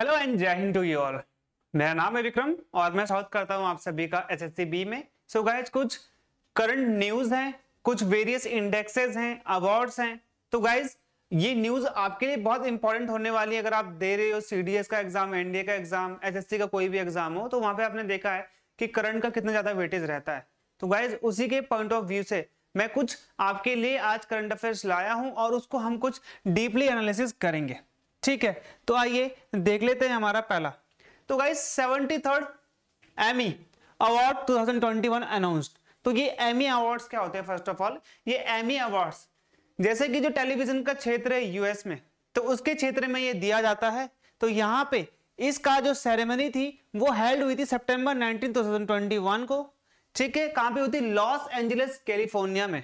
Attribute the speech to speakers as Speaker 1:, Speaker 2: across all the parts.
Speaker 1: hello and जय Hind to you all मेरा नाम है विक्रम और मैं स्वागत करता हूं आप सभी का एस बी में सो so गाइज कुछ करंट न्यूज हैं कुछ वेरियस इंडेक्सेस हैं अवार्ड्स हैं तो गाइज ये न्यूज आपके लिए बहुत इंपॉर्टेंट होने वाली है अगर आप दे रहे हो सीडीएस का एग्जाम एनडीए का एग्जाम एसएससी का कोई भी एग्जाम हो तो वहां पे आपने देखा है कि करंट का कितना ज्यादा वेटेज रहता है तो गाइज उसी के पॉइंट ऑफ व्यू से मैं कुछ आपके लिए आज करंट अफेयर्स लाया हूं और उसको हम कुछ डीपली एनालिसिस करेंगे ठीक है तो आइए देख लेते हैं हमारा पहला तो guys seventy third Emmy award 2021 announced तो ये एमी अवार्ड्स क्या होते हैं फर्स्ट ऑफ ऑल ये एमी अवार्ड्स जैसे कि जो टेलीविजन का क्षेत्र है यूएस में तो उसके क्षेत्र में ये दिया जाता है तो यहाँ पे इसका जो सेरेमनी थी वो हेल्ड हुई थी सितंबर 19 2021 को ठीक है कहाँ पे हुई थी लॉस एंजलिस कैलिफोर्निया में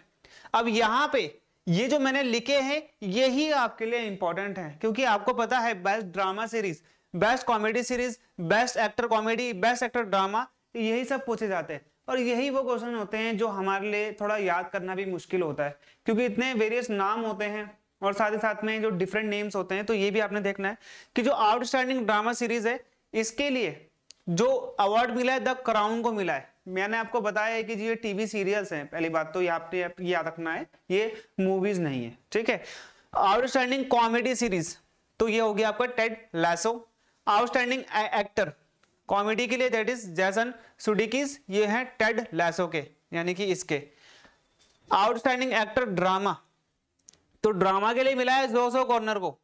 Speaker 1: अब यहाँ पे ये जो मैंने लिखे हैं ये ही आपके लिए इंपॉर्टेंट है क्योंकि आपको पता है best drama series best comedy series best actor comedy best actor drama यही सब पूछे जाते हैं और यही वो क्वेश्चन होते हैं जो हमारे लिए थोड़ा याद करना भी मुश्किल होता है क्योंकि इतने वेरियस नाम होते हैं और साथ ही साथ में जो डिफरेंट नेम्स होते हैं तो ये भी आपने देखना है कि जो आउटस्टैंडिंग ड्रामा सीरीज है इसके लिए जो अवार्ड मिला है द क्राउन को मिला है मैंने आपको बताया है कि जी ये टीवी सीरियल्स हैं पहली बात तो ये आपने याद रखना है ये मूवीज नहीं है ठीक है आउटस्टैंडिंग कॉमेडी सीरीज तो ये हो गया आपका Ted Lasso outstanding actor comedy के लिए दैट इज जैसन सुडिकीज ये है टेड लैसो के यानी कि इसके आउटस्टैंडिंग एक्टर ड्रामा तो ड्रामा के लिए मिला है जोसो कॉर्नर को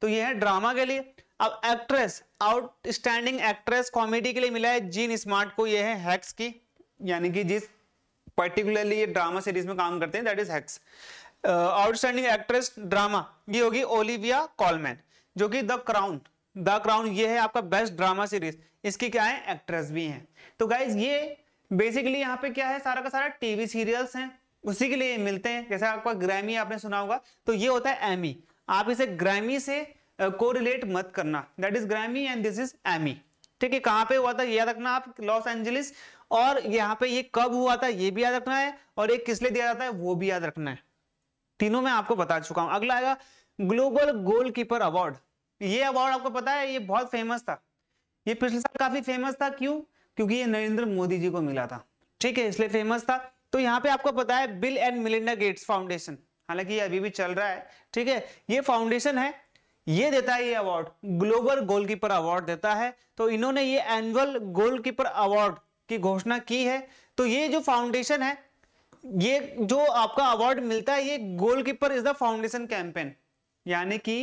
Speaker 1: तो ये है ड्रामा के लिए अब एक्ट्रेस आउटस्टैंडिंग एक्ट्रेस कॉमेडी के लिए मिला है जीन स्मार्ट को यह है हैक्स की यानी कि जिस पर्टिकुलरली ये ड्रामा सीरीज में काम करते हैं that is Hacks outstanding actress drama ये होगी ओलिविया कॉलमैन जो कि द क्राउन द क्राउन ये है आपका बेस्ट ड्रामा सीरीज इसकी क्या है एक्ट्रेस भी हैं तो गाइज ये बेसिकली यहाँ पे क्या है सारा का सारा टीवी सीरियल्स हैं उसी के लिए मिलते हैं जैसे आपका ग्रैमी आपने सुना होगा तो ये होता है एमी आप इसे ग्रैमी से कोरिलेट मत करना that is Grammy and this is Emmy ठीक है कहां पे हुआ था याद रखना आप लॉस एंजलिस और यहाँ पे ये कब हुआ था ये भी याद रखना है और एक किस लिए दिया जाता है वो भी याद रखना है तीनों में आपको बता चुका हूं अगला आएगा ग्लोबल गोलकीपर अवार्ड ये अवार्ड आपको पता है ये बहुत फेमस था ये पिछले साल काफी फेमस था क्यों क्योंकि ये नरेंद्र मोदी जी को मिला था ठीक है इसलिए फेमस था तो यहाँ पे आपको पता है Bill and Melinda Gates foundation हालांकि ये अभी भी चल रहा है ठीक है ये फाउंडेशन है ये देता है ये अवार्ड ग्लोबल गोलकीपर अवार्ड देता है तो इन्होंने ये एनुअल गोलकीपर अवार्ड की घोषणा की है तो ये जो फाउंडेशन है ये जो आपका अवार्ड मिलता है ये goalkeeper is the foundation campaign यानी कि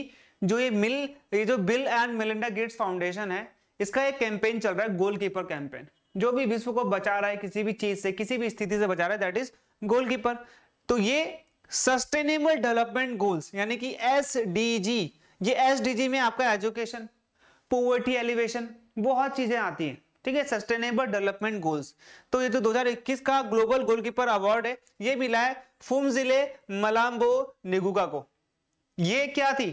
Speaker 1: जो ये मिल ये जो Bill and Melinda Gates foundation है इसका एक कैंपेन चल रहा है गोलकीपर कैंपेन जो भी विश्व को बचा रहा है किसी भी चीज से किसी भी स्थिति से बचा रहा है दैट इज गोलकीपर तो ये सस्टेनेबल डेवलपमेंट गोल्स यानी कि एस डी जी ये एसडीजी में आपका एजुकेशन पोवर्टी एलिवेशन बहुत चीजें आती हैं ठीक है सस्टेनेबल डेवलपमेंट गोल्स तो ये जो 2021 का ग्लोबल गोलकीपर अवार्ड है ये मिला है फूम जिले मलाम्बो निगुगा को ये क्या थी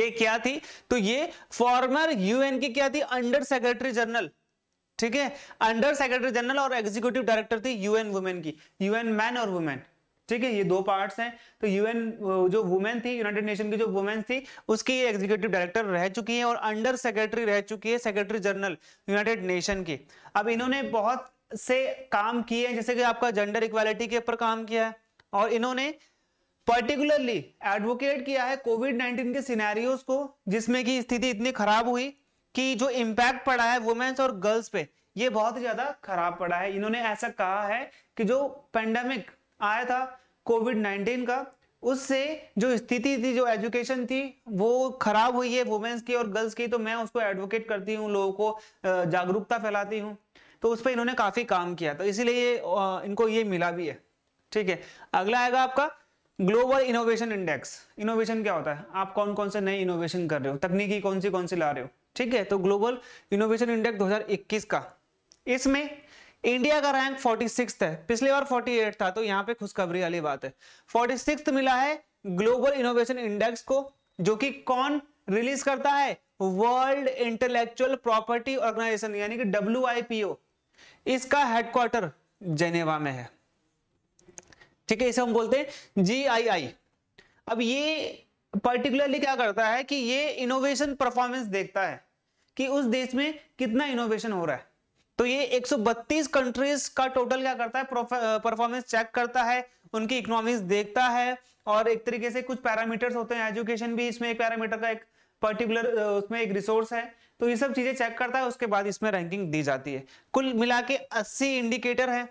Speaker 1: ये क्या थी तो ये फॉर्मर यूएन की क्या थी अंडर सेक्रेटरी जनरल ठीक है अंडर सेक्रेटरी जनरल और एग्जीक्यूटिव डायरेक्टर थी यूएन वुमेन की यूएन मैन और वुमेन ठीक है ये दो पार्ट्स हैं तो यूएन जो वुमेन थी यूनाइटेड नेशन की जो वुमेन थी उसकी एग्जीक्यूटिव डायरेक्टर रह चुकी है और अंडर सेक्रेटरी रह चुकी है सेक्रेटरी जनरल यूनाइटेड नेशन की अब इन्होंने बहुत से काम किए हैं जैसे कि आपका जेंडर इक्वालिटी के ऊपर काम किया है और इन्होंने पर्टिकुलरली एडवोकेट किया है कोविड नाइन्टीन के सिनेरियोज को जिसमें की स्थिति इतनी खराब हुई कि जो इम्पैक्ट पड़ा है वुमेन्स और गर्ल्स पे ये बहुत ज्यादा खराब पड़ा है इन्होंने ऐसा कहा है कि जो पेंडेमिक आया था कोविड नाइन्टीन का उससे जो स्थिति थी जो एजुकेशन थी वो खराब हुई है वुमेन्स की और गर्ल्स की तो मैं उसको एडवोकेट करती हूँ लोगों को जागरूकता फैलाती हूँ तो उस पर इन्होंने काफी काम किया तो इसीलिए ये इनको ये मिला भी है ठीक है अगला आएगा आपका ग्लोबल इनोवेशन इंडेक्स इनोवेशन क्या होता है आप कौन कौन से नए इनोवेशन कर रहे हो तकनीकी कौन सी कौन सी ला रहे हो ठीक है तो ग्लोबल इनोवेशन इंडेक्स 2021 का इसमें इंडिया का रैंक फोर्टी है पिछली बार फोर्टी था तो यहां पे खुशखबरी वाली बात है फोर्टी मिला है ग्लोबल इनोवेशन इंडेक्स को जो कि कौन रिलीज करता है वर्ल्ड इंटेलेक्चुअल प्रॉपर्टी ऑर्गेनाइजेशन यानी कि डब्ल्यू इसका हेडक्वार्टर जेनेवा में है ठीक है इसे हम बोलते हैं आई अब ये पर्टिकुलरली क्या करता है कि ये इनोवेशन परफॉर्मेंस देखता है कि उस देश में कितना इनोवेशन हो रहा है तो ये 132 कंट्रीज का टोटल क्या करता है परफॉर्मेंस चेक करता है उनकी इकोनॉमिक्स देखता है और एक तरीके से कुछ पैरामीटर्स होते हैं एजुकेशन भी इसमें एक पैरामीटर का एक पर्टिकुलर उसमें एक रिसोर्स है तो ये सब चीजें चेक करता है उसके बाद इसमें रैंकिंग दी जाती है कुल मिला के अस्सी इंडिकेटर है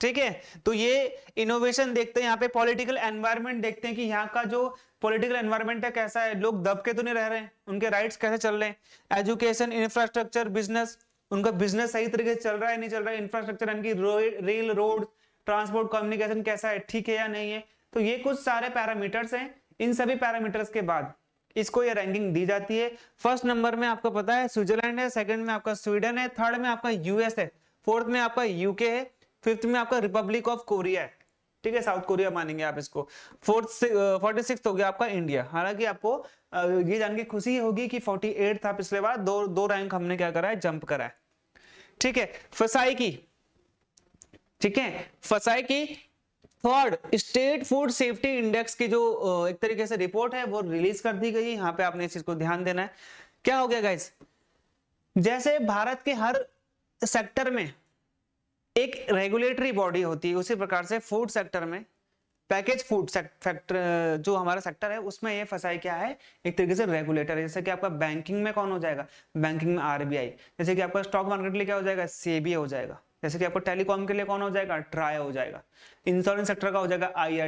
Speaker 1: ठीक है तो ये इनोवेशन देखते हैं यहाँ पे पॉलिटिकल एनवायरनमेंट देखते हैं कि यहाँ का जो पॉलिटिकल एनवायरनमेंट है कैसा है लोग दबके तो नहीं रह रहे हैं उनके राइट्स कैसे चल रहे हैं एजुकेशन इंफ्रास्ट्रक्चर बिजनेस उनका बिजनेस सही तरीके से चल रहा है नहीं चल रहा है इंफ्रास्ट्रक्चर यानी कि रेल रोड ट्रांसपोर्ट कम्युनिकेशन कैसा है ठीक है या नहीं है तो ये कुछ सारे पैरामीटर्स हैं इन सभी पैरामीटर्स के बाद इसको ये रैंकिंग दी जाती है फर्स्ट नंबर में आपको पता है स्विट्जरलैंड है सेकंड में आपका स्वीडन है थर्ड में आपका यूएस है फोर्थ में आपका यूके है फिफ्थ में आपका रिपब्लिक ऑफ कोरिया है ठीक है साउथ कोरिया मानेंगे आप इसको फोर्थ फोर्टी सिक्स हो गया आपका इंडिया हालांकि आपको uh, ये जान के खुशी होगी कि फोर्टी एट था पिछले बार दो दो रैंक हमने क्या करा है जंप करा है ठीक है फसाई की ठीक है फसाई की third state food safety index की जो uh, एक तरीके से रिपोर्ट है वो रिलीज कर दी गई यहाँ पे आपने इस चीज को ध्यान देना है क्या हो गया गाइस जैसे भारत के हर सेक्टर में एक रेगुलेटरी बॉडी होती है उसी प्रकार से फूड सेक्टर में पैकेज फूड सेक्टर जो हमारा सेक्टर है उसमें ये फसाई क्या है एक तरीके से रेगुलेटर है जैसे कि आपका बैंकिंग में कौन हो जाएगा बैंकिंग में आरबीआई जैसे कि आपका स्टॉक मार्केट के लिए क्या हो जाएगा सीबी हो जाएगा जैसे कि आपको टेलीकॉम के लिए कौन हो जाएगा ट्राई हो जाएगा इंश्योरेंस सेक्टर का हो जाएगा आई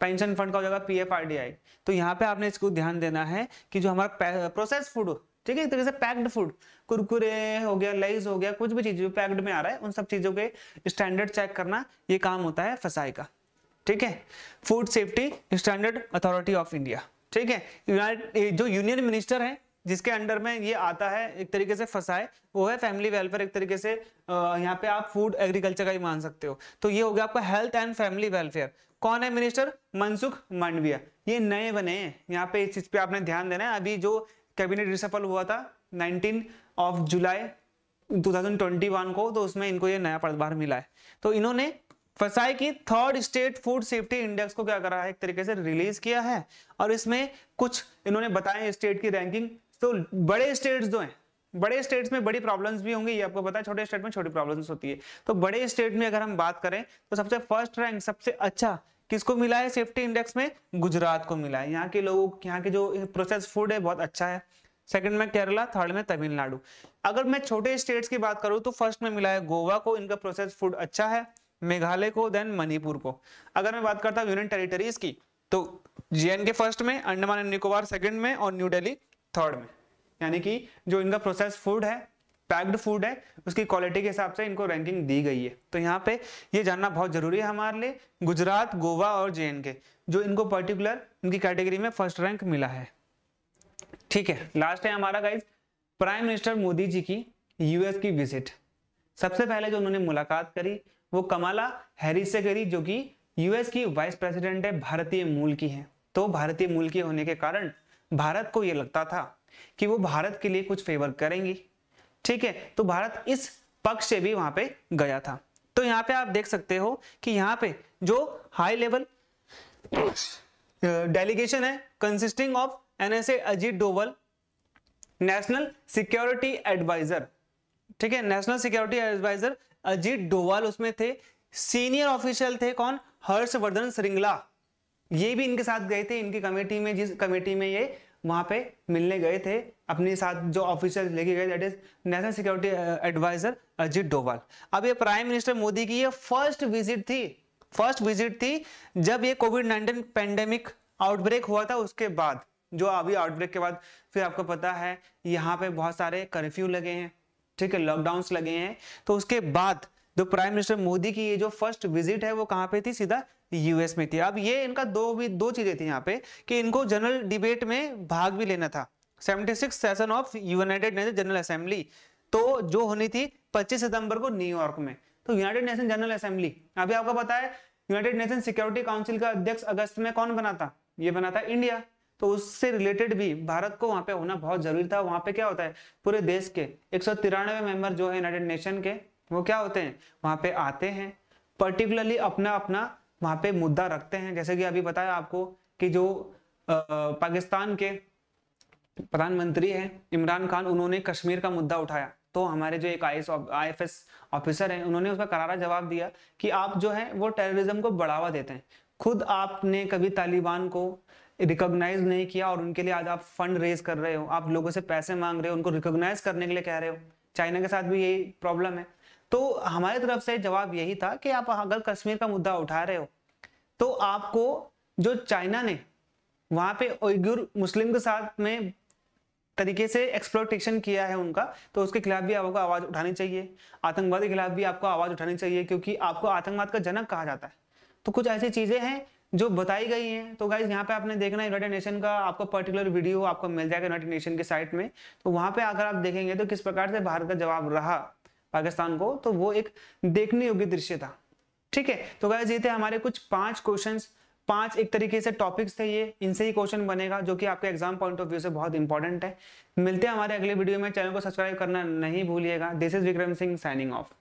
Speaker 1: पेंशन फंड का हो जाएगा पी तो यहाँ पे आपने इसको ध्यान देना है कि जो हमारा प्रोसेस फूड ठीक है एक तरीके से पैक्ड फूड कुरकुरे हो गया लेज हो गया कुछ भी चीज जो पैक्ड में आ रहा है उन सब चीजों के स्टैंडर्ड चेक करना ये काम होता है फसाई का ठीक है food safety standard authority of India ठीक है जो यूनियन मिनिस्टर है जिसके अंडर में ये आता है एक तरीके से फसाए वो है फैमिली वेलफेयर एक तरीके से यहाँ पे आप फूड एग्रीकल्चर का ही मान सकते हो तो ये हो गया आपका हेल्थ एंड फैमिली वेलफेयर कौन है मिनिस्टर मनसुख मांडविया ये नए बने हैं यहाँ पे इस चीज पे आपने ध्यान देना है अभी जो कैबिनेट रिसफल हुआ था 19 ऑफ जुलाई 2021 को तो उसमें इनको ये नया पदभार मिला है तो इन्होंने फसाई की third state food safety index को क्या करा है एक तरीके से रिलीज किया है और इसमें कुछ इन्होंने बताए स्टेट की रैंकिंग तो बड़े स्टेट्स जो हैं बड़े स्टेट्स में बड़ी प्रॉब्लम्स भी होंगी ये आपको पता है छोटे स्टेट में छोटी प्रॉब्लम्स होती है तो बड़े स्टेट में अगर हम बात करें तो सबसे फर्स्ट रैंक सबसे अच्छा किसको मिला है सेफ्टी इंडेक्स में गुजरात को मिला है यहाँ के लोगों यहाँ के जो प्रोसेस फूड है बहुत अच्छा है सेकंड में केरला थर्ड में तमिलनाडु अगर मैं छोटे स्टेट्स की बात करूँ तो फर्स्ट में मिला है गोवा को इनका प्रोसेस फूड अच्छा है मेघालय को देन मणिपुर को अगर मैं बात करता हूँ यूनियन टेरिटरीज की तो जे फर्स्ट में अंडमान एंड निकोबार सेकंड में और न्यू डेली थर्ड में यानी कि जो इनका प्रोसेस फूड है पैक्ड फूड है उसकी क्वालिटी के हिसाब से इनको रैंकिंग दी गई है तो यहाँ पे ये जानना बहुत जरूरी है हमारे लिए गुजरात गोवा और जे के जो इनको पर्टिकुलर इनकी कैटेगरी में फर्स्ट रैंक मिला है ठीक है लास्ट है हमारा guys prime minister Modi ji की यूएस की विजिट सबसे पहले जो उन्होंने मुलाकात करी वो कमाला हैरिस से करी जो कि यूएस की वाइस प्रेसिडेंट है भारतीय मूल की है तो भारतीय मूल की होने के कारण भारत को ये लगता था कि वो भारत के लिए कुछ फेवर करेंगी ठीक है तो भारत इस पक्ष से भी वहां पे गया था तो यहाँ पे आप देख सकते हो कि यहाँ पे जो हाई लेवल डेलीगेशन है consisting of NSA Ajit Doval national security advisor ठीक है national security advisor Ajit Doval उसमें थे सीनियर ऑफिशियल थे कौन हर्षवर्धन श्रृंगला ये भी इनके साथ गए थे इनकी कमेटी में जिस कमेटी में ये वहाँ पे मिलने गए थे अपने साथ जो ऑफिसर लेके गए that is national security advisor Ajit Doval अब ये प्राइम मिनिस्टर मोदी की ये फर्स्ट विजिट थी फर्स्ट विजिट थी जब ये कोविड नाइन्टीन पेंडेमिक आउटब्रेक हुआ था उसके बाद जो अभी आउटब्रेक के बाद फिर आपको पता है यहाँ पे बहुत सारे कर्फ्यू लगे हैं ठीक है लॉकडाउन लगे हैं तो उसके बाद तो प्राइम मिनिस्टर मोदी की ये जो फर्स्ट विजिट है वो कहाँ पे थी सीधा यूएस में थी अब ये इनका दो भी दो चीजें थी यहाँ पे कि इनको जनरल डिबेट में भाग भी लेना था 76 session of United Nation general assembly तो जो होनी थी 25 सितंबर को न्यूयॉर्क में तो यूनाइटेड नेशन जनरल असेंबली अभी आपको पता है यूनाइटेड नेशन सिक्योरिटी काउंसिल का अध्यक्ष अगस्त में कौन बना था ये बना था इंडिया तो उससे रिलेटेड भी भारत को वहां पे होना बहुत जरूरी था वहां पे क्या होता है पूरे देश के एक मेंबर जो है यूनाइटेड नेशन के वो क्या होते हैं वहां पे आते हैं पर्टिकुलरली अपना अपना वहां पे मुद्दा रखते हैं जैसे कि अभी बताया आपको कि जो आ, पाकिस्तान के प्रधानमंत्री हैं इमरान खान उन्होंने कश्मीर का मुद्दा उठाया तो हमारे जो एक I I F S officer हैं उन्होंने उसका करारा जवाब दिया कि आप जो है वो टेररिज्म को बढ़ावा देते हैं खुद आपने कभी तालिबान को रिकॉग्नाइज नहीं किया और उनके लिए आज आप फंड रेज कर रहे हो आप लोगों से पैसे मांग रहे हो उनको रिकॉग्नाइज करने के लिए कह रहे हो चाइना के साथ भी यही प्रॉब्लम है तो हमारी तरफ से जवाब यही था कि आप अगर कश्मीर का मुद्दा उठा रहे हो तो आपको जो चाइना ने वहां पे उइगुर मुस्लिम के साथ में तरीके से एक्सप्लोटेशन किया है उनका तो उसके खिलाफ भी आपको आवाज उठानी चाहिए आतंकवाद के खिलाफ भी आपको आवाज उठानी चाहिए क्योंकि आपको आतंकवाद का जनक कहा जाता है तो कुछ ऐसी चीजें हैं जो बताई गई हैं तो गाइज यहाँ पे आपने देखना यूनाइटेड नेशन का आपको पर्टिकुलर वीडियो आपको मिल जाएगा यूनाइटेड नेशन के साइट में तो वहां पे अगर आप देखेंगे तो किस प्रकार से भारत का जवाब रहा पाकिस्तान को तो वो एक देखने योग्य दृश्य था ठीक है तो गाय ये थे हमारे कुछ पांच क्वेश्चन पांच एक तरीके से टॉपिक्स थे ये इनसे ही क्वेश्चन बनेगा जो कि आपके एग्जाम पॉइंट ऑफ व्यू से बहुत इंपॉर्टेंट है मिलते हैं हमारे अगले वीडियो में चैनल को सब्सक्राइब करना नहीं भूलिएगा this is Vikram Singh signing of